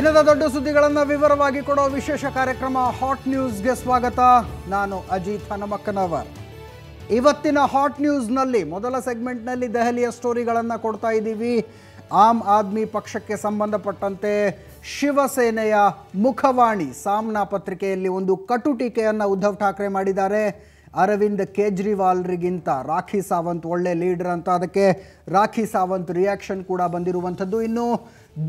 ದಿನದ ದೊಡ್ಡ ಸುದ್ದಿಗಳನ್ನು ವಿವರವಾಗಿ ಕೊಡೋ ವಿಶೇಷ ಕಾರ್ಯಕ್ರಮ ಹಾಟ್ ನ್ಯೂಸ್ಗೆ ಸ್ವಾಗತ ನಾನು ಅಜಿತ್ ಹನಮಕ್ಕನವರ್ ಇವತ್ತಿನ ಹಾಟ್ ನ್ಯೂಸ್ನಲ್ಲಿ ಮೊದಲ ಸೆಗ್ಮೆಂಟ್ನಲ್ಲಿ ದೆಹಲಿಯ ಸ್ಟೋರಿಗಳನ್ನು ಕೊಡ್ತಾ ಇದ್ದೀವಿ ಆಮ್ ಆದ್ಮಿ ಪಕ್ಷಕ್ಕೆ ಸಂಬಂಧಪಟ್ಟಂತೆ ಶಿವಸೇನೆಯ ಮುಖವಾಣಿ ಸಾಮ್ನಾ ಪತ್ರಿಕೆಯಲ್ಲಿ ಒಂದು ಕಟು ಟೀಕೆಯನ್ನು ಉದ್ಧವ್ ಠಾಕ್ರೆ ಮಾಡಿದ್ದಾರೆ ಅರವಿಂದ್ ಕೇಜ್ರಿವಾಲ್ರಿಗಿಂತ ರಾಖಿ ಸಾವಂತ್ ಒಳ್ಳೆ ಲೀಡರ್ ಅಂತ ಅದಕ್ಕೆ ರಾಖಿ ಸಾವಂತ್ ರಿಯಾಕ್ಷನ್ ಕೂಡ ಬಂದಿರುವಂಥದ್ದು ಇನ್ನು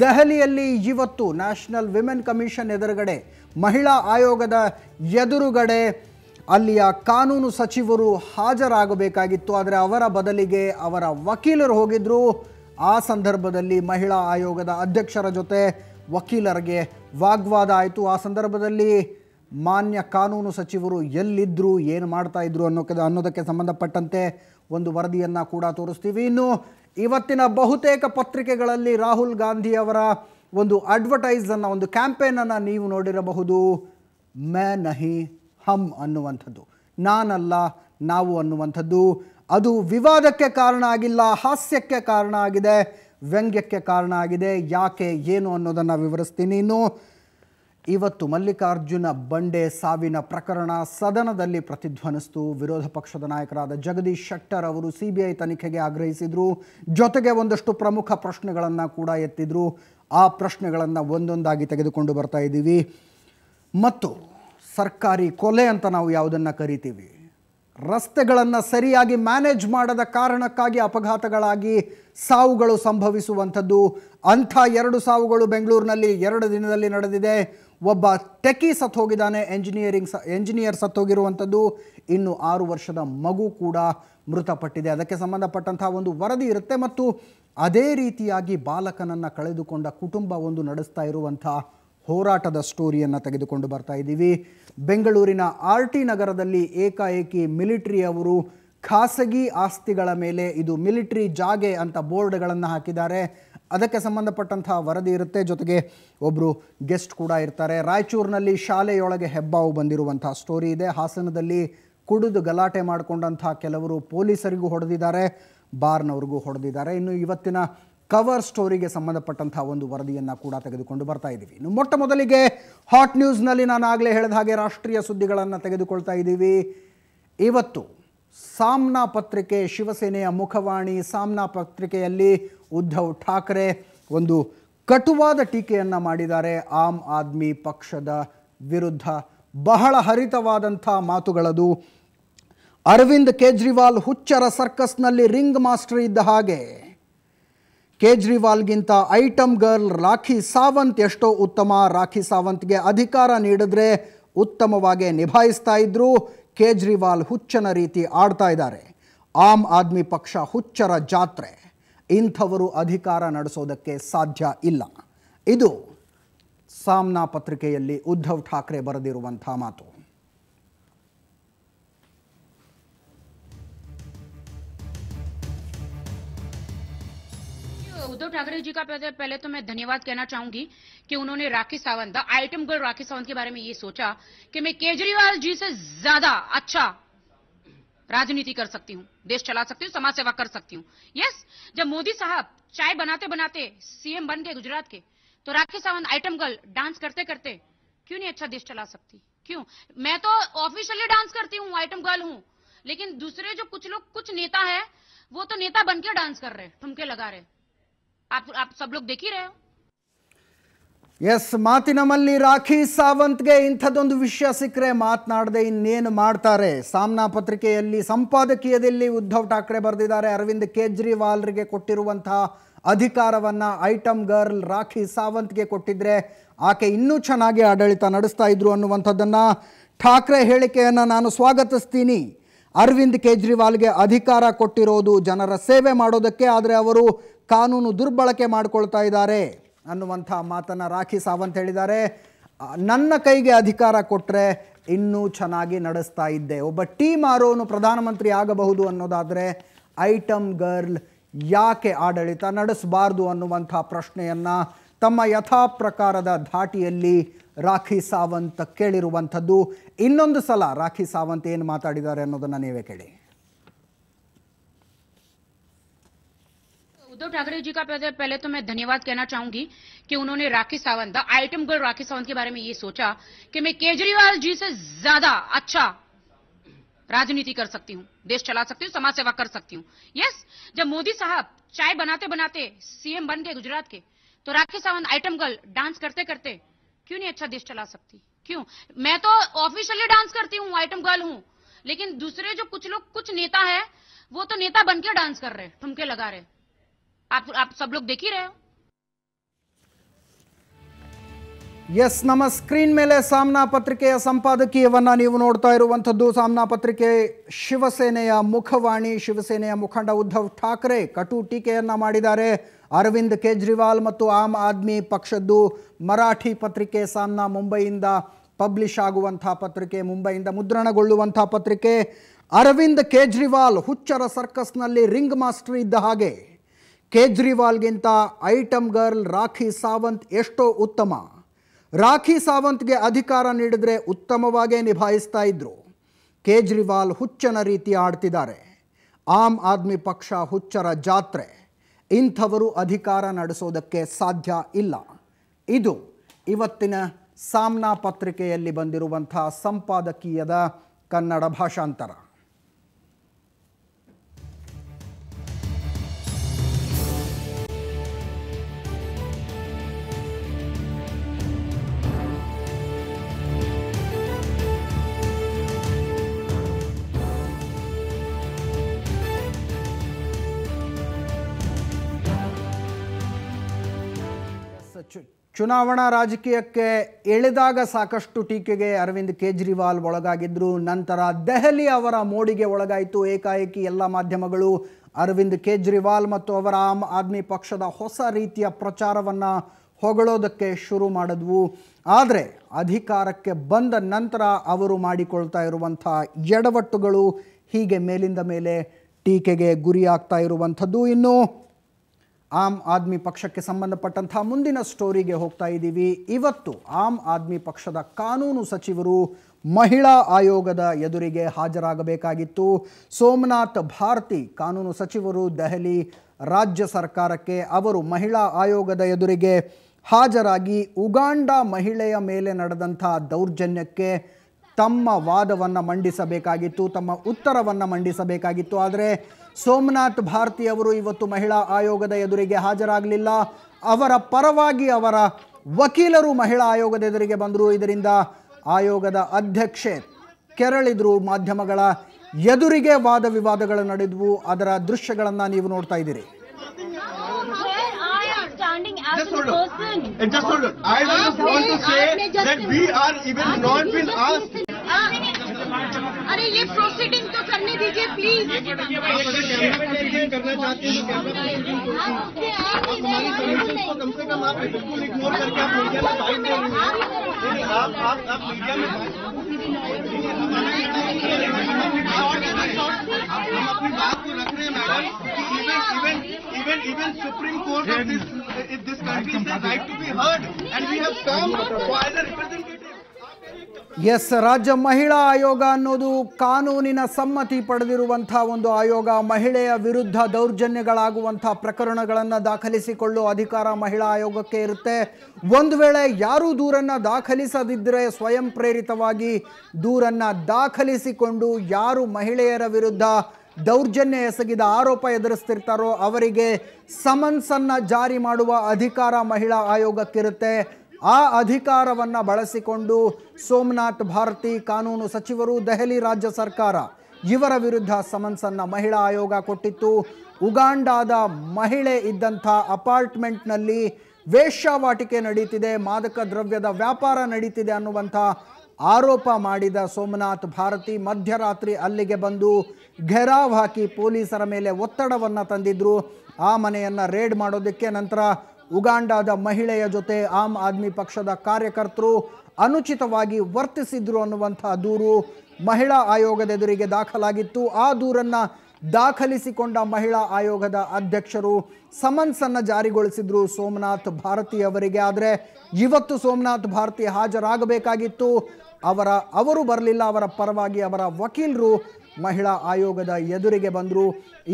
ದೆಹಲಿಯಲ್ಲಿ ಇವತ್ತು ನ್ಯಾಷನಲ್ ವಿಮೆನ್ ಕಮಿಷನ್ ಎದುರುಗಡೆ ಮಹಿಳಾ ಆಯೋಗದ ಎದುರುಗಡೆ ಅಲ್ಲಿಯ ಕಾನೂನು ಸಚಿವರು ಹಾಜರಾಗಬೇಕಾಗಿತ್ತು ಆದರೆ ಅವರ ಬದಲಿಗೆ ಅವರ ವಕೀಲರು ಹೋಗಿದ್ದರು ಆ ಸಂದರ್ಭದಲ್ಲಿ ಮಹಿಳಾ ಆಯೋಗದ ಅಧ್ಯಕ್ಷರ ಜೊತೆ ವಕೀಲರಿಗೆ ವಾಗ್ವಾದ ಆಯಿತು ಆ ಸಂದರ್ಭದಲ್ಲಿ ಮಾನ್ಯ ಕಾನೂನು ಸಚಿವರು ಎಲ್ಲಿದ್ದರು ಏನು ಮಾಡ್ತಾ ಇದ್ರು ಅನ್ನೋಕ್ಕೆ ಅನ್ನೋದಕ್ಕೆ ಸಂಬಂಧಪಟ್ಟಂತೆ ಒಂದು ವರದಿಯನ್ನು ಕೂಡ ತೋರಿಸ್ತೀವಿ ಇನ್ನು ಇವತ್ತಿನ ಬಹುತೇಕ ಪತ್ರಿಕೆಗಳಲ್ಲಿ ರಾಹುಲ್ ಗಾಂಧಿಯವರ ಒಂದು ಅಡ್ವರ್ಟೈಸನ್ನು ಒಂದು ಕ್ಯಾಂಪೇನನ್ನು ನೀವು ನೋಡಿರಬಹುದು ಮೇ ನಹಿ ಹಮ್ ಅನ್ನುವಂಥದ್ದು ನಾನಲ್ಲ ನಾವು ಅನ್ನುವಂಥದ್ದು ಅದು ವಿವಾದಕ್ಕೆ ಕಾರಣ ಆಗಿಲ್ಲ ಹಾಸ್ಯಕ್ಕೆ ಕಾರಣ ಆಗಿದೆ ವ್ಯಂಗ್ಯಕ್ಕೆ ಕಾರಣ ಆಗಿದೆ ಯಾಕೆ ಏನು ಅನ್ನೋದನ್ನು ವಿವರಿಸ್ತೀನಿ ಇನ್ನು ಇವತ್ತು ಮಲ್ಲಿಕಾರ್ಜುನ ಬಂಡೆ ಸಾವಿನ ಪ್ರಕರಣ ಸದನದಲ್ಲಿ ಪ್ರತಿಧ್ವನಿಸ್ತು ವಿರೋಧ ಪಕ್ಷದ ನಾಯಕರಾದ ಜಗದೀಶ್ ಶೆಟ್ಟರ್ ಅವರು ಸಿಬಿಐ ತನಿಖೆಗೆ ಆಗ್ರಹಿಸಿದರು ಜೊತೆಗೆ ಒಂದಷ್ಟು ಪ್ರಮುಖ ಪ್ರಶ್ನೆಗಳನ್ನು ಕೂಡ ಎತ್ತಿದ್ರು ಆ ಪ್ರಶ್ನೆಗಳನ್ನು ಒಂದೊಂದಾಗಿ ತೆಗೆದುಕೊಂಡು ಬರ್ತಾ ಇದ್ದೀವಿ ಮತ್ತು ಸರ್ಕಾರಿ ಕೊಲೆ ಅಂತ ನಾವು ಯಾವುದನ್ನು ಕರಿತೀವಿ ರಸ್ತೆಗಳನ್ನು ಸರಿಯಾಗಿ ಮ್ಯಾನೇಜ್ ಮಾಡದ ಕಾರಣಕ್ಕಾಗಿ ಅಪಘಾತಗಳಾಗಿ ಸಾವುಗಳು ಸಂಭವಿಸುವಂಥದ್ದು ಅಂಥ ಎರಡು ಸಾವುಗಳು ಬೆಂಗಳೂರಿನಲ್ಲಿ ಎರಡು ದಿನದಲ್ಲಿ ನಡೆದಿದೆ ಒಬ್ಬ ಟೆಕಿ ಸತ್ತೋಗಿದ್ದಾನೆ ಎಂಜಿನಿಯರಿಂಗ್ ಸ ಎಂಜಿನಿಯರ್ ಸತ್ತೋಗಿರುವಂಥದ್ದು ಇನ್ನು ಆರು ವರ್ಷದ ಮಗು ಕೂಡ ಮೃತಪಟ್ಟಿದೆ ಅದಕ್ಕೆ ಸಂಬಂಧಪಟ್ಟಂತಹ ಒಂದು ವರದಿ ಇರುತ್ತೆ ಮತ್ತು ಅದೇ ರೀತಿಯಾಗಿ ಬಾಲಕನನ್ನು ಕಳೆದುಕೊಂಡ ಕುಟುಂಬ ಒಂದು ನಡೆಸ್ತಾ ಇರುವಂಥ ಹೋರಾಟದ ಸ್ಟೋರಿಯನ್ನು ತೆಗೆದುಕೊಂಡು ಬರ್ತಾ ಇದ್ದೀವಿ ಬೆಂಗಳೂರಿನ ಆರ್ ಟಿ ನಗರದಲ್ಲಿ ಏಕಾಏಕಿ ಮಿಲಿಟರಿ ಅವರು ಖಾಸಗಿ ಆಸ್ತಿಗಳ ಮೇಲೆ ಇದು ಮಿಲಿಟರಿ ಜಾಗೆ ಅಂತ ಬೋರ್ಡ್ಗಳನ್ನು ಹಾಕಿದ್ದಾರೆ ಅದಕ್ಕೆ ಸಂಬಂಧಪಟ್ಟಂತಹ ವರದಿ ಇರುತ್ತೆ ಜೊತೆಗೆ ಒಬ್ಬರು ಗೆಸ್ಟ್ ಕೂಡ ಇರ್ತಾರೆ ರಾಯಚೂರಿನಲ್ಲಿ ಶಾಲೆಯೊಳಗೆ ಹೆಬ್ಬಾವು ಬಂದಿರುವಂತಹ ಸ್ಟೋರಿ ಇದೆ ಹಾಸನದಲ್ಲಿ ಕುಡಿದು ಗಲಾಟೆ ಮಾಡಿಕೊಂಡಂತಹ ಕೆಲವರು ಪೊಲೀಸರಿಗೂ ಹೊಡೆದಿದ್ದಾರೆ ಬಾರ್ನವ್ರಿಗೂ ಹೊಡೆದಿದ್ದಾರೆ ಇನ್ನು ಇವತ್ತಿನ ಕವರ್ ಸ್ಟೋರಿಗೆ ಸಂಬಂಧಪಟ್ಟಂತಹ ಒಂದು ವರದಿಯನ್ನು ಕೂಡ ತೆಗೆದುಕೊಂಡು ಬರ್ತಾ ಇದ್ದೀವಿ ಇನ್ನು ಮೊಟ್ಟ ಮೊದಲಿಗೆ ಹಾಟ್ ನ್ಯೂಸ್ನಲ್ಲಿ ನಾನು ಆಗಲೇ ಹೇಳಿದ ಹಾಗೆ ರಾಷ್ಟ್ರೀಯ ಸುದ್ದಿಗಳನ್ನು ತೆಗೆದುಕೊಳ್ತಾ ಇದ್ದೀವಿ ಇವತ್ತು ಸಾಮ್ನಾ ಪತ್ರಿಕೆ ಶಿವಸೇನೆಯ ಮುಖವಾಣಿ ಸಾಮ್ನಾ ಪತ್ರಿಕೆಯಲ್ಲಿ ಉದ್ಧವ್ ಠಾಕ್ರೆ ಒಂದು ಕಟುವಾದ ಟೀಕೆಯನ್ನು ಮಾಡಿದ್ದಾರೆ ಆಮ್ ಆದ್ಮಿ ಪಕ್ಷದ ವಿರುದ್ಧ ಬಹಳ ಹರಿತವಾದಂಥ ಮಾತುಗಳದು ಅರವಿಂದ್ ಕೇಜ್ರಿವಾಲ್ ಹುಚ್ಚರ ಸರ್ಕಸ್ನಲ್ಲಿ ರಿಂಗ್ ಮಾಸ್ಟರ್ ಇದ್ದ ಹಾಗೆ ಕೇಜ್ರಿವಾಲ್ಗಿಂತ ಐಟಮ್ ಗರ್ಲ್ ರಾಖಿ ಸಾವಂತ್ ಎಷ್ಟೋ ಉತ್ತಮ ರಾಖಿ ಸಾವಂತ್ಗೆ ಅಧಿಕಾರ ನೀಡಿದ್ರೆ ಉತ್ತಮವಾಗಿ ನಿಭಾಯಿಸ್ತಾ ಇದ್ರು ಕೇಜ್ರಿವಾಲ್ ಹುಚ್ಚನ ರೀತಿ ಆಡ್ತಾ ಇದ್ದಾರೆ ಆಮ್ ಆದ್ಮಿ ಪಕ್ಷ ಹುಚ್ಚರ ಜಾತ್ರೆ ಇಂಥವರು ಅಧಿಕಾರ ನಡೆಸೋದಕ್ಕೆ ಸಾಧ್ಯ ಇಲ್ಲ ಇದು ಸಾಮ್ನಾ ಪತ್ರಿಕೆಯಲ್ಲಿ ಉದ್ಧವ್ ಠಾಕ್ರೆ ಬರೆದಿರುವಂಥ ಮಾತು उद्धव ठाकरे जी का पहले तो मैं धन्यवाद कहना चाहूंगी कि उन्होंने Rakhi Sawant the item girl Rakhi Sawant के बारे में ये सोचा कि मैं केजरीवाल जी से ज्यादा अच्छा राजनीति कर सकती हूँ देश चला सकती हूँ समाज सेवा कर सकती हूँ यस जब मोदी साहब चाय बनाते बनाते सीएम बन गए गुजरात के तो Rakhi Sawant item girl dance करते करते क्यों नहीं अच्छा देश चला सकती क्यों मैं तो ऑफिशियली डांस करती हूँ आइटम गर्ल हूँ लेकिन दूसरे जो कुछ लोग कुछ नेता है वो तो नेता बनकर डांस कर रहे हैं ठुमके लगा रहे हैं आप आप सब ಎಸ್ ಮಾತಿನ ಮಲ್ಲಿ ರಾಖಿ ಸಾವಂತ್ಗೆ ಇಂಥದ್ದೊಂದು ವಿಷಯ ಸಿಕ್ಕರೆ ಮಾತನಾಡದೆ ಇನ್ನೇನು ಮಾಡ್ತಾರೆ ಸಾಮ್ನಾ ಪತ್ರಿಕೆಯಲ್ಲಿ ಸಂಪಾದಕೀಯದಲ್ಲಿ ಉದ್ಧವ್ ಠಾಕ್ರೆ ಬರೆದಿದ್ದಾರೆ ಅರವಿಂದ್ ಕೇಜ್ರಿವಾಲ್ರಿಗೆ ಕೊಟ್ಟಿರುವಂತಹ ಅಧಿಕಾರವನ್ನು ಐಟಮ್ ಗರ್ಲ್ ರಾಖಿ ಸಾವಂತ್ಗೆ ಕೊಟ್ಟಿದ್ರೆ ಆಕೆ ಇನ್ನೂ ಚೆನ್ನಾಗಿ ಆಡಳಿತ ನಡೆಸ್ತಾ ಇದ್ರು ಅನ್ನುವಂಥದ್ದನ್ನು ಠಾಕ್ರೆ ಹೇಳಿಕೆಯನ್ನು ನಾನು ಸ್ವಾಗತಿಸ್ತೀನಿ ಅರವಿಂದ್ ಕೇಜ್ರಿವಾಲ್ಗೆ ಅಧಿಕಾರ ಕೊಟ್ಟಿರೋದು ಜನರ ಸೇವೆ ಮಾಡೋದಕ್ಕೆ ಆದರೆ ಅವರು ಕಾನೂನು ದುರ್ಬಳಕೆ ಮಾಡಿಕೊಳ್ತಾ ಇದ್ದಾರೆ ಅನ್ನುವಂಥ ಮಾತನ್ನು ರಾಖಿ ಸಾವಂತ್ ಹೇಳಿದ್ದಾರೆ ನನ್ನ ಕೈಗೆ ಅಧಿಕಾರ ಕೊಟ್ಟರೆ ಇನ್ನೂ ಚೆನ್ನಾಗಿ ನಡೆಸ್ತಾ ಇದ್ದೆ ಒಬ್ಬ ಟೀ ಪ್ರಧಾನಮಂತ್ರಿ ಆಗಬಹುದು ಅನ್ನೋದಾದರೆ ಐಟಮ್ ಗರ್ಲ್ ಯಾಕೆ ಆಡಳಿತ ನಡೆಸಬಾರ್ದು ಅನ್ನುವಂಥ ಪ್ರಶ್ನೆಯನ್ನು ತಮ್ಮ ಯಥಾಪ್ರಕಾರದ ಧಾಟಿಯಲ್ಲಿ ರಾಖಿ ಸಾವಂತ್ ಕೇಳಿರುವಂಥದ್ದು ಇನ್ನೊಂದು ಸಲ ರಾಖಿ ಸಾವಂತ್ ಏನು ಮಾತಾಡಿದ್ದಾರೆ ಅನ್ನೋದನ್ನು ನೀವೇ ಕೇಳಿ उद्धव ठाकरे जी का पहले तो मैं धन्यवाद कहना चाहूंगी कि उन्होंने Rakhi Sawant the item girl Rakhi Sawant के बारे में ये सोचा कि मैं केजरीवाल जी से ज्यादा अच्छा राजनीति कर सकती हूँ देश चला सकती हूँ समाज सेवा कर सकती हूँ यस जब मोदी साहब चाय बनाते बनाते सीएम बन गए गुजरात के तो Rakhi Sawant item girl dance करते करते क्यों नहीं अच्छा देश चला सकती क्यों मैं तो ऑफिशियली डांस करती हूँ आइटम गर्ल हूँ लेकिन दूसरे जो कुछ लोग कुछ नेता है वो तो नेता बनकर डांस कर रहे हैं ठुमके लगा रहे हैं आप आप सब लोग देख ही रहे हो ಎಸ್ ನಮ್ಮ ಸ್ಕ್ರೀನ್ ಮೇಲೆ ಸಾಮ್ನಾ ಪತ್ರಿಕೆಯ ಸಂಪಾದಕೀಯವನ್ನು ನೀವು ನೋಡ್ತಾ ಇರುವಂಥದ್ದು ಸಾಮ್ನಾ ಪತ್ರಿಕೆ ಶಿವಸೇನೆಯ ಮುಖವಾಣಿ ಶಿವಸೇನೆಯ ಮುಖಂಡ ಉದ್ಧವ್ ಠಾಕ್ರೆ ಕಟು ಟೀಕೆಯನ್ನು ಮಾಡಿದ್ದಾರೆ ಅರವಿಂದ್ ಕೇಜ್ರಿವಾಲ್ ಮತ್ತು ಆಮ್ ಆದ್ಮಿ ಪಕ್ಷದ್ದು ಮರಾಠಿ ಪತ್ರಿಕೆ ಸಾಮ್ನಾ ಮುಂಬೈಯಿಂದ ಪಬ್ಲಿಷ್ ಆಗುವಂಥ ಪತ್ರಿಕೆ ಮುಂಬೈಯಿಂದ ಮುದ್ರಣಗೊಳ್ಳುವಂಥ ಪತ್ರಿಕೆ ಅರವಿಂದ್ ಕೇಜ್ರಿವಾಲ್ ಹುಚ್ಚರ ಸರ್ಕಸ್ನಲ್ಲಿ ರಿಂಗ್ ಮಾಸ್ಟರ್ ಇದ್ದ ಹಾಗೆ ಕೇಜ್ರಿವಾಲ್ಗಿಂತ ಐಟಮ್ ಗರ್ಲ್ ರಾಖಿ ಸಾವಂತ್ ಎಷ್ಟೋ ಉತ್ತಮ ರಾಖಿ ಸಾವಂತ್ಗೆ ಅಧಿಕಾರ ನೀಡಿದರೆ ಉತ್ತಮವಾಗೇ ನಿಭಾಯಿಸ್ತಾ ಇದ್ದರು ಕೇಜ್ರಿವಾಲ್ ಹುಚ್ಚನ ರೀತಿ ಆಡ್ತಿದ್ದಾರೆ ಆಮ್ ಆದ್ಮಿ ಪಕ್ಷ ಹುಚ್ಚರ ಜಾತ್ರೆ ಇಂಥವರು ಅಧಿಕಾರ ನಡೆಸೋದಕ್ಕೆ ಸಾಧ್ಯ ಇಲ್ಲ ಇದು ಇವತ್ತಿನ ಸಾಮ್ನಾ ಪತ್ರಿಕೆಯಲ್ಲಿ ಬಂದಿರುವಂಥ ಸಂಪಾದಕೀಯದ ಕನ್ನಡ ಭಾಷಾಂತರ ಚುನಾವಣಾ ರಾಜಕೀಯಕ್ಕೆ ಎಳೆದಾಗ ಸಾಕಷ್ಟು ಟೀಕೆಗೆ ಅರವಿಂದ್ ಕೇಜ್ರಿವಾಲ್ ಒಳಗಾಗಿದ್ದರು ನಂತರ ದೆಹಲಿ ಅವರ ಮೋಡಿಗೆ ಒಳಗಾಯಿತು ಏಕಾಏಕಿ ಎಲ್ಲ ಮಾಧ್ಯಮಗಳು ಅರವಿಂದ್ ಕೇಜ್ರಿವಾಲ್ ಮತ್ತು ಅವರ ಆಮ್ ಆದ್ಮಿ ಪಕ್ಷದ ಹೊಸ ರೀತಿಯ ಪ್ರಚಾರವನ್ನು ಹೊಗಳೋದಕ್ಕೆ ಶುರು ಮಾಡಿದ್ವು ಆದರೆ ಅಧಿಕಾರಕ್ಕೆ ಬಂದ ನಂತರ ಅವರು ಮಾಡಿಕೊಳ್ತಾ ಇರುವಂಥ ಎಡವಟ್ಟುಗಳು ಹೀಗೆ ಮೇಲಿಂದ ಮೇಲೆ ಟೀಕೆಗೆ ಗುರಿಯಾಗ್ತಾ ಇರುವಂಥದ್ದು ಇನ್ನು ಆಮ್ ಆದ್ಮಿ ಪಕ್ಷಕ್ಕೆ ಸಂಬಂಧಪಟ್ಟಂತಹ ಮುಂದಿನ ಸ್ಟೋರಿಗೆ ಹೋಗ್ತಾ ಇದ್ದೀವಿ ಇವತ್ತು ಆಮ್ ಆದ್ಮಿ ಪಕ್ಷದ ಕಾನೂನು ಸಚಿವರು ಮಹಿಳಾ ಆಯೋಗದ ಎದುರಿಗೆ ಹಾಜರಾಗಬೇಕಾಗಿತ್ತು ಸೋಮನಾಥ್ ಭಾರತಿ ಕಾನೂನು ಸಚಿವರು ದೆಹಲಿ ರಾಜ್ಯ ಸರ್ಕಾರಕ್ಕೆ ಅವರು ಮಹಿಳಾ ಆಯೋಗದ ಎದುರಿಗೆ ಹಾಜರಾಗಿ ಉಗಾಂಡ ಮಹಿಳೆಯ ಮೇಲೆ ನಡೆದಂಥ ದೌರ್ಜನ್ಯಕ್ಕೆ ತಮ್ಮ ವಾದವನ್ನು ಮಂಡಿಸಬೇಕಾಗಿತ್ತು ತಮ್ಮ ಉತ್ತರವನ್ನು ಮಂಡಿಸಬೇಕಾಗಿತ್ತು ಆದರೆ ಸೋಮನಾಥ್ ಭಾರತಿ ಅವರು ಇವತ್ತು ಮಹಿಳಾ ಆಯೋಗದ ಎದುರಿಗೆ ಹಾಜರಾಗಲಿಲ್ಲ ಅವರ ಪರವಾಗಿ ಅವರ ವಕೀಲರು ಮಹಿಳಾ ಆಯೋಗದ ಎದುರಿಗೆ ಬಂದರು ಇದರಿಂದ ಆಯೋಗದ ಅಧ್ಯಕ್ಷೆ ಕೆರಳಿದ್ರು ಮಾಧ್ಯಮಗಳ ಎದುರಿಗೆ ವಾದ ವಿವಾದಗಳು ನಡೆದವು ಅದರ ದೃಶ್ಯಗಳನ್ನು ನೀವು ನೋಡ್ತಾ ಇದ್ದೀರಿ दीजिए प्लीज करना चाहते हैं कम से कम आप बिल्कुल इग्नोर करके आप मीडिया में बाइक दे रहे आप आप आप मीडिया में हम अपनी बात को रख रहे हैं madam even even even Supreme Court of this in this country is the right to be heard, and we have come for as a representative. ಎಸ್ ರಾಜ್ಯ ಮಹಿಳಾ ಆಯೋಗ ಅನ್ನೋದು ಕಾನೂನಿನ ಸಮ್ಮತಿ ಪಡೆದಿರುವಂಥ ಒಂದು ಆಯೋಗ ಮಹಿಳೆಯ ವಿರುದ್ಧ ದೌರ್ಜನ್ಯಗಳಾಗುವಂಥ ಪ್ರಕರಣಗಳನ್ನು ದಾಖಲಿಸಿಕೊಳ್ಳುವ ಅಧಿಕಾರ ಮಹಿಳಾ ಆಯೋಗಕ್ಕೆ ಇರುತ್ತೆ ಒಂದು ವೇಳೆ ಯಾರು ದೂರನ್ನು ದಾಖಲಿಸದಿದ್ದರೆ ಸ್ವಯಂ ಪ್ರೇರಿತವಾಗಿ ದೂರನ್ನು ದಾಖಲಿಸಿಕೊಂಡು ಯಾರು ಮಹಿಳೆಯರ ವಿರುದ್ಧ ದೌರ್ಜನ್ಯ ಎಸಗಿದ ಆರೋಪ ಎದುರಿಸ್ತಿರ್ತಾರೋ ಅವರಿಗೆ ಸಮನ್ಸನ್ನು ಜಾರಿ ಮಾಡುವ ಅಧಿಕಾರ ಮಹಿಳಾ ಆಯೋಗಕ್ಕಿರುತ್ತೆ ಆ ಅಧಿಕಾರವನ್ನು ಬಳಸಿಕೊಂಡು ಸೋಮನಾಥ್ ಭಾರತಿ ಕಾನೂನು ಸಚಿವರು ದೆಹಲಿ ರಾಜ್ಯ ಸರ್ಕಾರ ಇವರ ವಿರುದ್ಧ ಸಮನ್ಸನ್ನು ಮಹಿಳಾ ಆಯೋಗ ಕೊಟ್ಟಿತ್ತು ಉಗಾಂಡಾದ ಮಹಿಳೆ ಇದ್ದಂಥ ಅಪಾರ್ಟ್ಮೆಂಟ್ನಲ್ಲಿ ವೇಶ್ಯಾವಾಟಿಕೆ ನಡೀತಿದೆ ಮಾದಕ ದ್ರವ್ಯದ ವ್ಯಾಪಾರ ನಡೀತಿದೆ ಅನ್ನುವಂಥ ಆರೋಪ ಮಾಡಿದ ಸೋಮನಾಥ್ ಭಾರತಿ ಮಧ್ಯರಾತ್ರಿ ಅಲ್ಲಿಗೆ ಬಂದು ಘೆರಾವ್ ಹಾಕಿ ಪೊಲೀಸರ ಮೇಲೆ ಒತ್ತಡವನ್ನು ತಂದಿದ್ದರು ಆ ಮನೆಯನ್ನು ರೇಡ್ ಮಾಡೋದಕ್ಕೆ ನಂತರ ಉಗಾಂಡಾದ ಮಹಿಳೆಯ ಜೊತೆ ಆಮ್ ಆದ್ಮಿ ಪಕ್ಷದ ಕಾರ್ಯಕರ್ತರು ಅನುಚಿತವಾಗಿ ವರ್ತಿಸಿದ್ರು ಅನ್ನುವಂತಹ ದೂರು ಮಹಿಳಾ ಆಯೋಗದ ಎದುರಿಗೆ ದಾಖಲಾಗಿತ್ತು ಆ ದೂರನ್ನು ದಾಖಲಿಸಿಕೊಂಡ ಮಹಿಳಾ ಆಯೋಗದ ಅಧ್ಯಕ್ಷರು ಸಮನ್ಸನ್ನು ಜಾರಿಗೊಳಿಸಿದ್ರು ಸೋಮನಾಥ್ ಭಾರತಿ ಅವರಿಗೆ ಆದರೆ ಇವತ್ತು ಸೋಮನಾಥ್ ಭಾರತಿ ಹಾಜರಾಗಬೇಕಾಗಿತ್ತು ಅವರ ಅವರು ಬರಲಿಲ್ಲ ಅವರ ಪರವಾಗಿ ಅವರ ವಕೀಲರು ಮಹಿಳಾ ಆಯೋಗದ ಎದುರಿಗೆ ಬಂದರು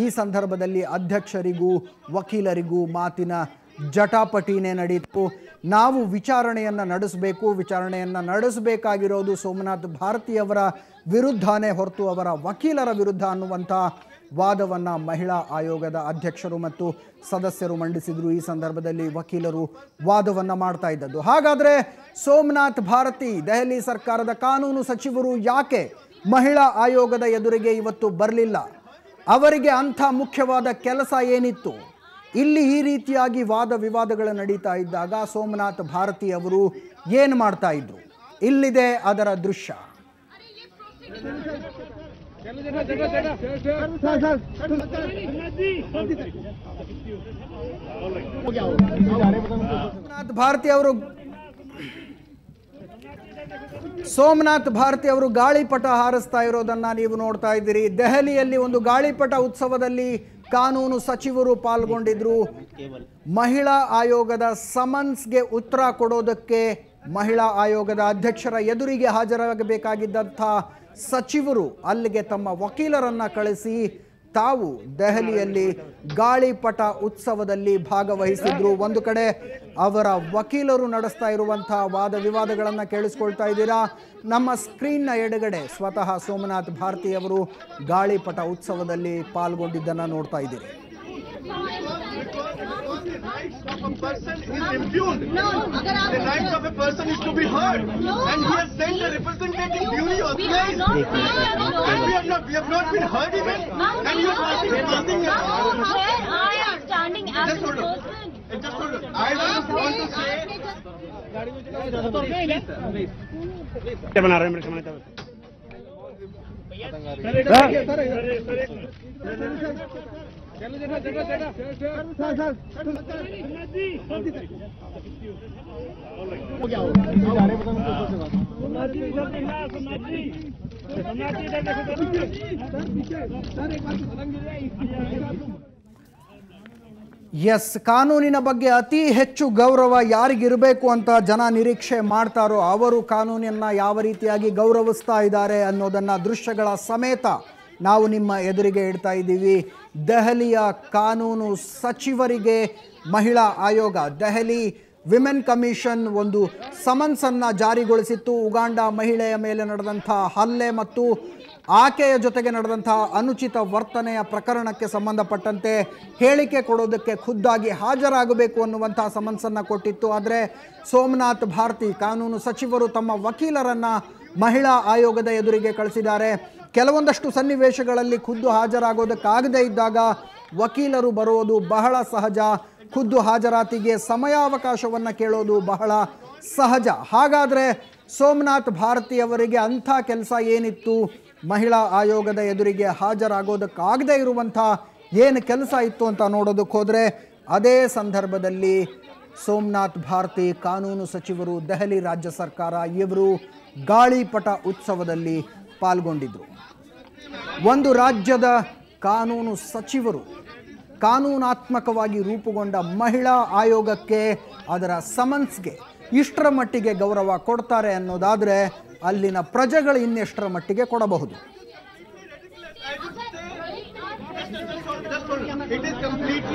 ಈ ಸಂದರ್ಭದಲ್ಲಿ ಅಧ್ಯಕ್ಷರಿಗೂ ವಕೀಲರಿಗೂ ಮಾತಿನ ಜಟಾಪಟಿನೇ ನಡೀತು ನಾವು ವಿಚಾರಣೆಯನ್ನು ನಡೆಸಬೇಕು ವಿಚಾರಣೆಯನ್ನು ನಡೆಸಬೇಕಾಗಿರೋದು ಸೋಮನಾಥ್ ಭಾರತಿಯವರ ವಿರುದ್ಧನೇ ಹೊರತು ಅವರ ವಕೀಲರ ವಿರುದ್ಧ ಅನ್ನುವಂಥ ವಾದವನ್ನು ಮಹಿಳಾ ಆಯೋಗದ ಅಧ್ಯಕ್ಷರು ಮತ್ತು ಸದಸ್ಯರು ಮಂಡಿಸಿದರು ಈ ಸಂದರ್ಭದಲ್ಲಿ ವಕೀಲರು ವಾದವನ್ನು ಮಾಡ್ತಾ ಇದ್ದದ್ದು ಹಾಗಾದರೆ ಸೋಮನಾಥ್ ಭಾರತಿ ದೆಹಲಿ ಸರ್ಕಾರದ ಕಾನೂನು ಸಚಿವರು ಯಾಕೆ ಮಹಿಳಾ ಆಯೋಗದ ಎದುರಿಗೆ ಇವತ್ತು ಬರಲಿಲ್ಲ ಅವರಿಗೆ ಅಂಥ ಮುಖ್ಯವಾದ ಕೆಲಸ ಏನಿತ್ತು ಇಲ್ಲಿ ಈ ರೀತಿಯಾಗಿ ವಾದ ವಿವಾದಗಳು ನಡೀತಾ ಇದ್ದಾಗ ಸೋಮನಾಥ್ ಭಾರತಿ ಅವರು ಏನು ಮಾಡ್ತಾ ಇದ್ರು ಇಲ್ಲಿದೆ ಅದರ ದೃಶ್ಯ ಸೋಮನಾಥ್ ಭಾರತಿ ಅವರು ಸೋಮನಾಥ್ ಭಾರತಿ ಅವರು ಗಾಳಿಪಟ ಹಾರಿಸ್ತಾ ಇರೋದನ್ನ ನೀವು ನೋಡ್ತಾ ಇದ್ದೀರಿ ದೆಹಲಿಯಲ್ಲಿ ಒಂದು ಗಾಳಿಪಟ ಉತ್ಸವದಲ್ಲಿ ಕಾನೂನು ಸಚಿವರು ಪಾಲ್ಗೊಂಡಿದ್ರು ಮಹಿಳಾ ಆಯೋಗದ ಸಮನ್ಸ್ಗೆ ಉತ್ತರ ಕೊಡೋದಕ್ಕೆ ಮಹಿಳಾ ಆಯೋಗದ ಅಧ್ಯಕ್ಷರ ಎದುರಿಗೆ ಹಾಜರಾಗಬೇಕಾಗಿದ್ದಂಥ ಸಚಿವರು ಅಲ್ಲಿಗೆ ತಮ್ಮ ವಕೀಲರನ್ನು ಕಳಿಸಿ ತಾವು ದೆಹಲಿಯಲ್ಲಿ ಗಾಳಿಪಟ ಉತ್ಸವದಲ್ಲಿ ಭಾಗವಹಿಸಿದ್ರು ಒಂದು ಕಡೆ ಅವರ ವಕೀಲರು ನಡೆಸ್ತಾ ಇರುವಂತಹ ವಾದ ವಿವಾದಗಳನ್ನು ಕೇಳಿಸ್ಕೊಳ್ತಾ ಇದ್ದೀರಾ ನಮ್ಮ ಸ್ಕ್ರೀನ್ನ ಎಡಗಡೆ ಸ್ವತಃ ಸೋಮನಾಥ್ ಭಾರತಿ ಅವರು ಗಾಳಿಪಟ ಉತ್ಸವದಲ್ಲಿ ಪಾಲ್ಗೊಂಡಿದ್ದನ್ನು ನೋಡ್ತಾ ಇದ್ದೀರಿ rights of a person is impugned. the of a person is to be and sent a representative duly authorized. We, not, we have not been heard even. and you are where I am standing as a person. I want to say. बना रहे मेरे सामने तब S ಕಾನೂನಿನ ಬಗ್ಗೆ ಅತಿ ಹೆಚ್ಚು ಗೌರವ ಯಾರಿಗಿರಬೇಕು ಅಂತ ಜನ ನಿರೀಕ್ಷೆ ಮಾಡ್ತಾರೋ ಅವರು ಕಾನೂನನ್ನು ಯಾವ ರೀತಿಯಾಗಿ ಗೌರವಿಸ್ತಾ ಇದ್ದಾರೆ ಅನ್ನೋದನ್ನು ದೃಶ್ಯಗಳ ಸಮೇತ ನಾವು ನಿಮ್ಮ ಎದುರಿಗೆ ಇಡ್ತಾ ಇದ್ದೀವಿ ದೆಹಲಿಯ ಕಾನೂನು ಸಚಿವರಿಗೆ ಮಹಿಳಾ ಆಯೋಗ ದೆಹಲಿ ವಿಮೆನ್ ಕಮಿಷನ್ ಒಂದು ಸಮನ್ಸನ್ನು ಜಾರಿಗೊಳಿಸಿತ್ತು ಉಗಾಂಡ ಮಹಿಳೆಯ ಮೇಲೆ ನಡೆದಂಥ ಹಲ್ಲೆ ಮತ್ತು ಆಕೆಯ ಜೊತೆಗೆ ನಡೆದಂಥ ಅನುಚಿತ ವರ್ತನೆಯ ಪ್ರಕರಣಕ್ಕೆ ಸಂಬಂಧಪಟ್ಟಂತೆ ಹೇಳಿಕೆ ಕೊಡೋದಕ್ಕೆ ಖುದ್ದಾಗಿ ಹಾಜರಾಗಬೇಕು ಅನ್ನುವಂಥ ಸಮನ್ಸನ್ನು ಕೊಟ್ಟಿತ್ತು ಆದರೆ ಸೋಮನಾಥ್ ಭಾರತಿ ಕಾನೂನು ಸಚಿವರು ತಮ್ಮ ವಕೀಲರನ್ನು ಮಹಿಳಾ ಆಯೋಗದ ಎದುರಿಗೆ ಕಳಿಸಿದ್ದಾರೆ ಕೆಲವೊಂದಷ್ಟು ಸನ್ನಿವೇಶಗಳಲ್ಲಿ ಖುದ್ದು ಹಾಜರಾಗೋದಕ್ಕಾಗದೇ ಇದ್ದಾಗ ವಕೀಲರು ಬರೋದು ಬಹಳ ಸಹಜ ಖುದ್ದು ಹಾಜರಾತಿಗೆ ಸಮಯಾವಕಾಶವನ್ನು ಕೇಳೋದು ಬಹಳ ಸಹಜ ಹಾಗಾದರೆ ಸೋಮನಾಥ್ ಅವರಿಗೆ ಅಂಥ ಕೆಲಸ ಏನಿತ್ತು ಮಹಿಳಾ ಆಯೋಗದ ಎದುರಿಗೆ ಹಾಜರಾಗೋದಕ್ಕಾಗದೇ ಇರುವಂಥ ಏನು ಕೆಲಸ ಇತ್ತು ಅಂತ ನೋಡೋದಕ್ಕೆ ಹೋದರೆ ಅದೇ ಸಂದರ್ಭದಲ್ಲಿ ಸೋಮನಾಥ್ ಭಾರತಿ ಕಾನೂನು ಸಚಿವರು ದೆಹಲಿ ರಾಜ್ಯ ಸರ್ಕಾರ ಇವರು ಗಾಳಿಪಟ ಉತ್ಸವದಲ್ಲಿ ಪಾಲ್ಗೊಂಡಿದ್ದರು ಒಂದು ರಾಜ್ಯದ ಕಾನೂನು ಸಚಿವರು ಕಾನೂನಾತ್ಮಕವಾಗಿ ರೂಪುಗೊಂಡ ಮಹಿಳಾ ಆಯೋಗಕ್ಕೆ ಅದರ ಸಮನ್ಸ್ಗೆ ಇಷ್ಟರ ಮಟ್ಟಿಗೆ ಗೌರವ ಕೊಡ್ತಾರೆ ಅನ್ನೋದಾದರೆ ಅಲ್ಲಿನ ಪ್ರಜೆಗಳು ಇನ್ನೆಷ್ಟರ ಮಟ್ಟಿಗೆ ಕೊಡಬಹುದು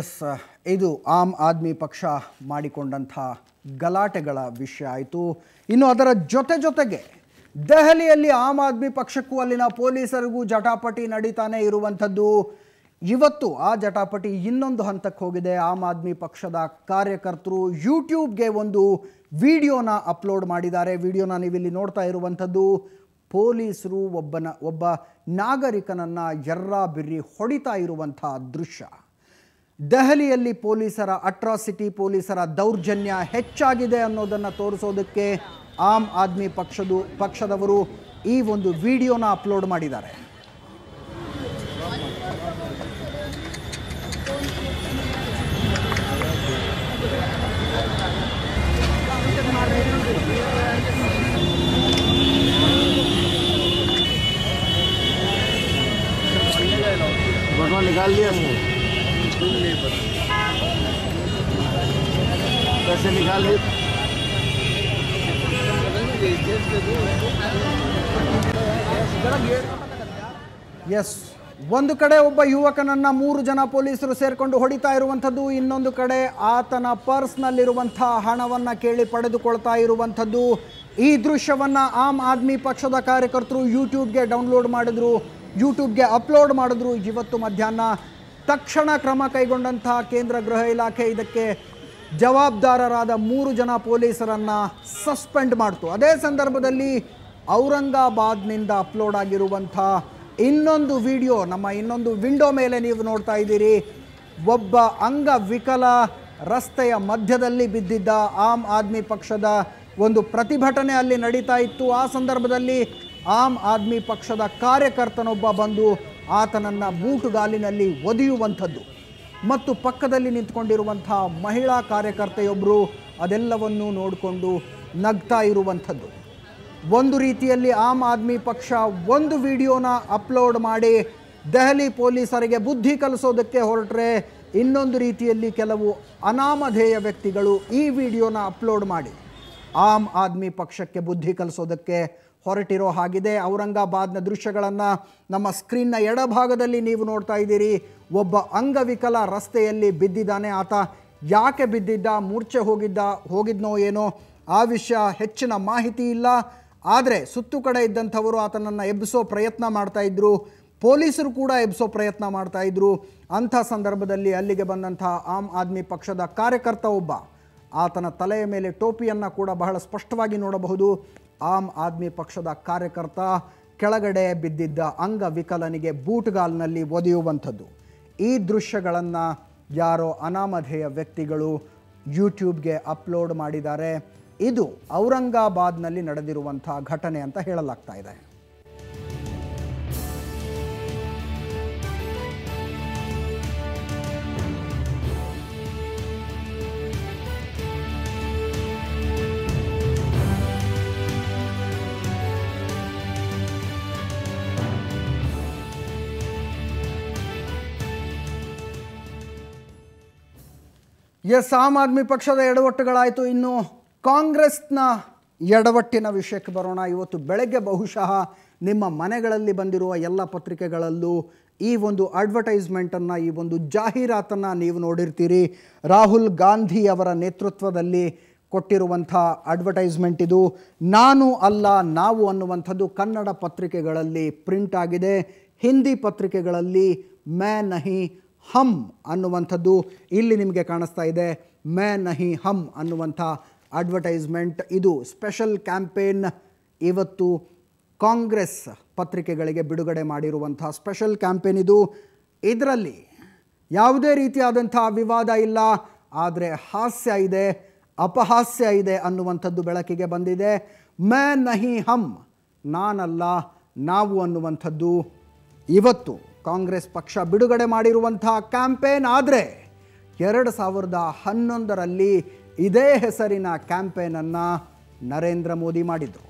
ಎಸ್ ಇದು ಆಮ್ ಆದ್ಮಿ ಪಕ್ಷ ಮಾಡಿಕೊಂಡಂಥ ಗಲಾಟೆಗಳ ವಿಷಯ ಆಯಿತು ಇನ್ನು ಅದರ ಜೊತೆ ಜೊತೆಗೆ ದೆಹಲಿಯಲ್ಲಿ ಆಮ್ ಆದ್ಮಿ ಪಕ್ಷಕ್ಕೂ ಅಲ್ಲಿನ ಪೊಲೀಸರಿಗೂ ಜಟಾಪಟಿ ನಡೀತಾನೆ ಇರುವಂಥದ್ದು ಇವತ್ತು ಆ ಜಟಾಪಟಿ ಇನ್ನೊಂದು ಹಂತಕ್ಕೆ ಹೋಗಿದೆ ಆಮ್ ಆದ್ಮಿ ಪಕ್ಷದ ಕಾರ್ಯಕರ್ತರು ಯೂಟ್ಯೂಬ್ಗೆ ಒಂದು ವಿಡಿಯೋನ ಅಪ್ಲೋಡ್ ಮಾಡಿದ್ದಾರೆ ವಿಡಿಯೋನ ನೀವಿಲ್ಲಿ ನೋಡ್ತಾ ಇರುವಂಥದ್ದು ಪೊಲೀಸರು ಒಬ್ಬನ ಒಬ್ಬ ನಾಗರಿಕನನ್ನು ಎರ್ರಾ ಬಿರ್ರಿ ಹೊಡಿತಾ ಇರುವಂಥ ದೃಶ್ಯ ದೆಹಲಿಯಲ್ಲಿ ಪೊಲೀಸರ ಅಟ್ರಾಸಿಟಿ ಪೊಲೀಸರ ದೌರ್ಜನ್ಯ ಹೆಚ್ಚಾಗಿದೆ ಅನ್ನೋದನ್ನು ತೋರಿಸೋದಕ್ಕೆ ಆಮ್ ಆದ್ಮಿ ಪಕ್ಷದ ಪಕ್ಷದವರು ಈ ಒಂದು ವಿಡಿಯೋನ ಅಪ್ಲೋಡ್ ಮಾಡಿದ್ದಾರೆ निकाल पैसे निकाल ಎಸ್ ಒಂದು ಕಡೆ ಒಬ್ಬ ಯುವಕನನ್ನ ಮೂರು ಜನ ಪೊಲೀಸರು ಸೇರಿಕೊಂಡು ಹೊಡಿತಾ ಇರುವಂಥದ್ದು ಇನ್ನೊಂದು ಕಡೆ ಆತನ ಪರ್ಸ್ನಲ್ಲಿರುವಂಥ ಹಣವನ್ನ ಕೇಳಿ ಪಡೆದುಕೊಳ್ತಾ ಇರುವಂಥದ್ದು ಈ ದೃಶ್ಯವನ್ನ ಆಮ್ ಆದ್ಮಿ ಪಕ್ಷದ ಕಾರ್ಯಕರ್ತರು ಯೂಟ್ಯೂಬ್ಗೆ ಡೌನ್ಲೋಡ್ ಮಾಡಿದ್ರು ಯೂಟ್ಯೂಬ್ಗೆ ಅಪ್ಲೋಡ್ ಮಾಡಿದ್ರು ಇವತ್ತು ಮಧ್ಯಾಹ್ನ ತಕ್ಷಣ ಕ್ರಮ ಕೈಗೊಂಡಂತಹ ಕೇಂದ್ರ ಗೃಹ ಇಲಾಖೆ ಇದಕ್ಕೆ ಜವಾಬ್ದಾರರಾದ ಮೂರು ಜನ ಪೊಲೀಸರನ್ನು ಸಸ್ಪೆಂಡ್ ಮಾಡಿತು ಅದೇ ಸಂದರ್ಭದಲ್ಲಿ ಔರಂಗಾಬಾದ್ನಿಂದ ಅಪ್ಲೋಡ್ ಆಗಿರುವಂಥ ಇನ್ನೊಂದು ವಿಡಿಯೋ ನಮ್ಮ ಇನ್ನೊಂದು ವಿಂಡೋ ಮೇಲೆ ನೀವು ನೋಡ್ತಾ ಇದ್ದೀರಿ ಒಬ್ಬ ಅಂಗವಿಕಲ ರಸ್ತೆಯ ಮಧ್ಯದಲ್ಲಿ ಬಿದ್ದಿದ್ದ ಆಮ್ ಆದ್ಮಿ ಪಕ್ಷದ ಒಂದು ಪ್ರತಿಭಟನೆ ಅಲ್ಲಿ ನಡೀತಾ ಇತ್ತು ಆ ಸಂದರ್ಭದಲ್ಲಿ ಆಮ್ ಆದ್ಮಿ ಪಕ್ಷದ ಕಾರ್ಯಕರ್ತನೊಬ್ಬ ಬಂದು ಆತನನ್ನು ಬೂಟುಗಾಲಿನಲ್ಲಿ ಒದಿಯುವಂಥದ್ದು ಮತ್ತು ಪಕ್ಕದಲ್ಲಿ ನಿಂತ್ಕೊಂಡಿರುವಂಥ ಮಹಿಳಾ ಕಾರ್ಯಕರ್ತೆಯೊಬ್ಬರು ಅದೆಲ್ಲವನ್ನೂ ನೋಡಿಕೊಂಡು ನಗ್ತಾ ಇರುವಂಥದ್ದು ಒಂದು ರೀತಿಯಲ್ಲಿ ಆಮ್ ಆದ್ಮಿ ಪಕ್ಷ ಒಂದು ವಿಡಿಯೋನ ಅಪ್ಲೋಡ್ ಮಾಡಿ ದೆಹಲಿ ಪೊಲೀಸರಿಗೆ ಬುದ್ಧಿ ಕಲಿಸೋದಕ್ಕೆ ಹೊರಟ್ರೆ ಇನ್ನೊಂದು ರೀತಿಯಲ್ಲಿ ಕೆಲವು ಅನಾಮಧೇಯ ವ್ಯಕ್ತಿಗಳು ಈ ವಿಡಿಯೋನ ಅಪ್ಲೋಡ್ ಮಾಡಿ ಆಮ್ ಆದ್ಮಿ ಪಕ್ಷಕ್ಕೆ ಬುದ್ಧಿ ಕಲಿಸೋದಕ್ಕೆ ಹೊರಟಿರೋ ಹಾಗಿದೆ ಔರಂಗಾಬಾದ್ನ ದೃಶ್ಯಗಳನ್ನು ನಮ್ಮ ಸ್ಕ್ರೀನ್ನ ಎಡಭಾಗದಲ್ಲಿ ನೀವು ನೋಡ್ತಾ ಇದ್ದೀರಿ ಒಬ್ಬ ಅಂಗವಿಕಲ ರಸ್ತೆಯಲ್ಲಿ ಬಿದ್ದಿದ್ದಾನೆ ಆತ ಯಾಕೆ ಬಿದ್ದಿದ್ದ ಮೂರ್ಛೆ ಹೋಗಿದ್ದ ಹೋಗಿದ್ನೋ ಏನೋ ಆ ವಿಷಯ ಹೆಚ್ಚಿನ ಮಾಹಿತಿ ಇಲ್ಲ ಆದರೆ ಸುತ್ತು ಕಡೆ ಇದ್ದಂಥವರು ಆತನನ್ನು ಎಬ್ಬಿಸೋ ಪ್ರಯತ್ನ ಮಾಡ್ತಾ ಪೊಲೀಸರು ಕೂಡ ಎಬ್ಬಿಸೋ ಪ್ರಯತ್ನ ಮಾಡ್ತಾ ಇದ್ರು ಅಂಥ ಸಂದರ್ಭದಲ್ಲಿ ಅಲ್ಲಿಗೆ ಬಂದಂಥ ಆಮ್ ಆದ್ಮಿ ಪಕ್ಷದ ಕಾರ್ಯಕರ್ತ ಒಬ್ಬ ಆತನ ತಲೆಯ ಮೇಲೆ ಟೋಪಿಯನ್ನು ಕೂಡ ಬಹಳ ಸ್ಪಷ್ಟವಾಗಿ ನೋಡಬಹುದು ಆಮ್ ಆದ್ಮಿ ಪಕ್ಷದ ಕಾರ್ಯಕರ್ತ ಕೆಳಗಡೆ ಬಿದ್ದಿದ್ದ ಅಂಗವಿಕಲನಿಗೆ ಬೂಟ್ಗಾಲ್ನಲ್ಲಿ ಒದೆಯುವಂಥದ್ದು ಈ ದೃಶ್ಯಗಳನ್ನು ಯಾರೋ ಅನಾಮಧೇಯ ವ್ಯಕ್ತಿಗಳು ಯೂಟ್ಯೂಬ್ಗೆ ಅಪ್ಲೋಡ್ ಮಾಡಿದ್ದಾರೆ ಇದು ಔರಂಗಾಬಾದ್ನಲ್ಲಿ ನಡೆದಿರುವಂಥ ಘಟನೆ ಅಂತ ಹೇಳಲಾಗ್ತಾ ಇದೆ ಎಸ್ ಆಮ್ ಆದ್ಮಿ ಪಕ್ಷದ ಎಡವಟ್ಟುಗಳಾಯಿತು ಇನ್ನು ಕಾಂಗ್ರೆಸ್ನ ಎಡವಟ್ಟಿನ ವಿಷಯಕ್ಕೆ ಬರೋಣ ಇವತ್ತು ಬೆಳಗ್ಗೆ ಬಹುಶಃ ನಿಮ್ಮ ಮನೆಗಳಲ್ಲಿ ಬಂದಿರುವ ಎಲ್ಲ ಪತ್ರಿಕೆಗಳಲ್ಲೂ ಈ ಒಂದು ಅಡ್ವರ್ಟೈಸ್ಮೆಂಟನ್ನು ಈ ಒಂದು ಜಾಹೀರಾತನ್ನು ನೀವು ನೋಡಿರ್ತೀರಿ ರಾಹುಲ್ ಗಾಂಧಿ ಅವರ ನೇತೃತ್ವದಲ್ಲಿ ಕೊಟ್ಟಿರುವಂಥ ಅಡ್ವರ್ಟೈಸ್ಮೆಂಟ್ ಇದು ನಾನು ಅಲ್ಲ ನಾವು ಅನ್ನುವಂಥದ್ದು ಕನ್ನಡ ಪತ್ರಿಕೆಗಳಲ್ಲಿ ಪ್ರಿಂಟ್ ಆಗಿದೆ ಹಿಂದಿ ಪತ್ರಿಕೆಗಳಲ್ಲಿ ಮ್ಯಾ ನಹಿ ಹಮ್ ಅನ್ನುವಂಥದ್ದು ಇಲ್ಲಿ ನಿಮಗೆ ಕಾಣಿಸ್ತಾ ಇದೆ ಮೇ ನಹಿ ಹಮ್ ಅನ್ನುವಂಥ ಅಡ್ವರ್ಟೈಸ್ಮೆಂಟ್ ಇದು ಸ್ಪೆಷಲ್ ಕ್ಯಾಂಪೇನ್ ಇವತ್ತು ಕಾಂಗ್ರೆಸ್ ಪತ್ರಿಕೆಗಳಿಗೆ ಬಿಡುಗಡೆ ಮಾಡಿರುವಂಥ ಸ್ಪೆಷಲ್ ಕ್ಯಾಂಪೇನ್ ಇದು ಇದರಲ್ಲಿ ಯಾವುದೇ ರೀತಿಯಾದಂಥ ವಿವಾದ ಇಲ್ಲ ಆದರೆ ಹಾಸ್ಯ ಇದೆ ಅಪಹಾಸ್ಯ ಇದೆ ಅನ್ನುವಂಥದ್ದು ಬೆಳಕಿಗೆ ಬಂದಿದೆ ಮೇ ನಹಿ ಹಮ್ ನಾನಲ್ಲ ನಾವು ಅನ್ನುವಂಥದ್ದು ಇವತ್ತು ಕಾಂಗ್ರೆಸ್ ಪಕ್ಷ ಬಿಡುಗಡೆ ಮಾಡಿರುವಂಥ ಕ್ಯಾಂಪೇನ್ ಆದರೆ ಎರಡು ಸಾವಿರದ ಹನ್ನೊಂದರಲ್ಲಿ ಇದೇ ಹೆಸರಿನ ಕ್ಯಾಂಪೇನನ್ನು ನರೇಂದ್ರ ಮೋದಿ ಮಾಡಿದರು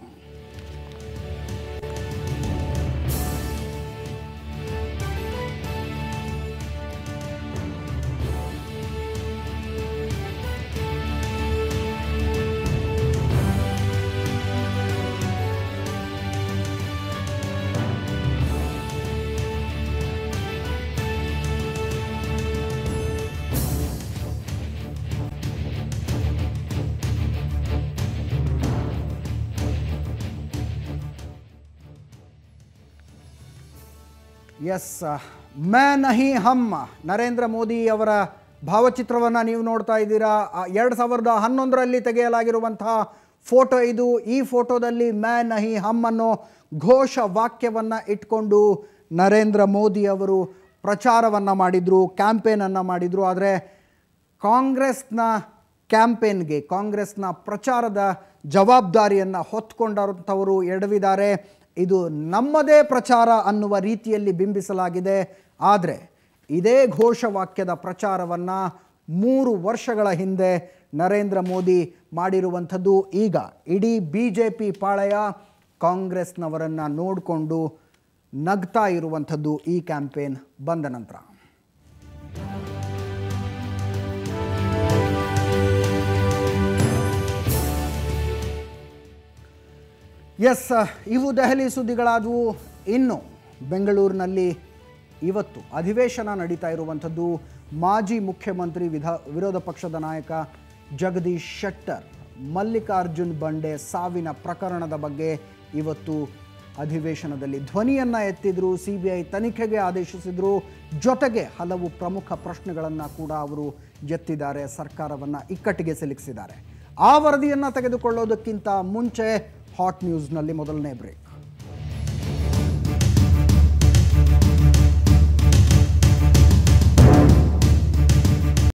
ಎಸ್ ಮ್ಯಾನ್ ನಹಿ ಹಮ್ಮ ನರೇಂದ್ರ ಮೋದಿ ಅವರ ಭಾವಚಿತ್ರವನ್ನು ನೀವು ನೋಡ್ತಾ ಇದ್ದೀರಾ ಎರಡು ಸಾವಿರದ ಹನ್ನೊಂದರಲ್ಲಿ ತೆಗೆಯಲಾಗಿರುವಂತಹ ಫೋಟೋ ಇದು ಈ ಫೋಟೋದಲ್ಲಿ ಮ್ಯಾನ್ ನಹಿ ಹಮ್ ಅನ್ನೋ ಘೋಷ ವಾಕ್ಯವನ್ನು ಇಟ್ಕೊಂಡು ನರೇಂದ್ರ ಮೋದಿ ಅವರು ಪ್ರಚಾರವನ್ನು ಮಾಡಿದರು ಕ್ಯಾಂಪೇನನ್ನು ಮಾಡಿದರು ಆದರೆ ಕಾಂಗ್ರೆಸ್ನ ಕ್ಯಾಂಪೇನ್ಗೆ ಕಾಂಗ್ರೆಸ್ನ ಪ್ರಚಾರದ ಜವಾಬ್ದಾರಿಯನ್ನು ಹೊತ್ಕೊಂಡಂಥವರು ಎಡವಿದ್ದಾರೆ ಇದು ನಮ್ಮದೇ ಪ್ರಚಾರ ಅನ್ನುವ ರೀತಿಯಲ್ಲಿ ಬಿಂಬಿಸಲಾಗಿದೆ ಆದರೆ ಇದೇ ಘೋಷವಾಕ್ಯದ ಪ್ರಚಾರವನ್ನು ಮೂರು ವರ್ಷಗಳ ಹಿಂದೆ ನರೇಂದ್ರ ಮೋದಿ ಮಾಡಿರುವಂಥದ್ದು ಈಗ ಇಡೀ ಬಿ ಜೆ ಪಿ ಪಾಳಯ ಕಾಂಗ್ರೆಸ್ನವರನ್ನು ನೋಡಿಕೊಂಡು ನಗ್ತಾ ಇರುವಂಥದ್ದು ಈ ಕ್ಯಾಂಪೇನ್ ಬಂದ ನಂತರ ಎಸ್ ಇವು ದೆಹಲಿ ಸುದ್ದಿಗಳಾದವು ಇನ್ನು ಬೆಂಗಳೂರಿನಲ್ಲಿ ಇವತ್ತು ಅಧಿವೇಶನ ನಡೀತಾ ಇರುವಂಥದ್ದು ಮಾಜಿ ಮುಖ್ಯಮಂತ್ರಿ ವಿಧ ವಿರೋಧ ಪಕ್ಷದ ನಾಯಕ ಜಗದೀಶ್ ಶೆಟ್ಟರ್ ಮಲ್ಲಿಕಾರ್ಜುನ್ ಬಂಡೆ ಸಾವಿನ ಪ್ರಕರಣದ ಬಗ್ಗೆ ಇವತ್ತು ಅಧಿವೇಶನದಲ್ಲಿ ಧ್ವನಿಯನ್ನು ಎತ್ತಿದ್ರು ಸಿ ಬಿ ಐ ತನಿಖೆಗೆ ಆದೇಶಿಸಿದ್ರು ಜೊತೆಗೆ ಹಲವು ಪ್ರಮುಖ ಪ್ರಶ್ನೆಗಳನ್ನು ಕೂಡ ಅವರು ಎತ್ತಿದ್ದಾರೆ ಸರ್ಕಾರವನ್ನು ಇಕ್ಕಟ್ಟಿಗೆ ಸಿಲುಕಿಸಿದ್ದಾರೆ ಆ ವರದಿಯನ್ನು ತೆಗೆದುಕೊಳ್ಳೋದಕ್ಕಿಂತ ಮುಂಚೆ ಹಾಟ್ ನ್ಯೂಸ್ನಲ್ಲಿ ಮೊದಲನೇ ಬ್ರೇಕ್